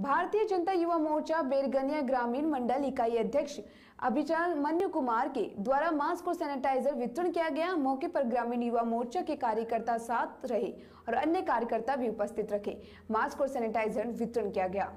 भारतीय जनता युवा मोर्चा बेरगनिया ग्रामीण मंडल इकाई अध्यक्ष अभिचान मन्यु कुमार के द्वारा मास्क और सैनिटाइजर वितरण किया गया मौके पर ग्रामीण युवा मोर्चा के कार्यकर्ता साथ रहे और अन्य कार्यकर्ता भी उपस्थित रखे मास्क और सैनिटाइजर वितरण किया गया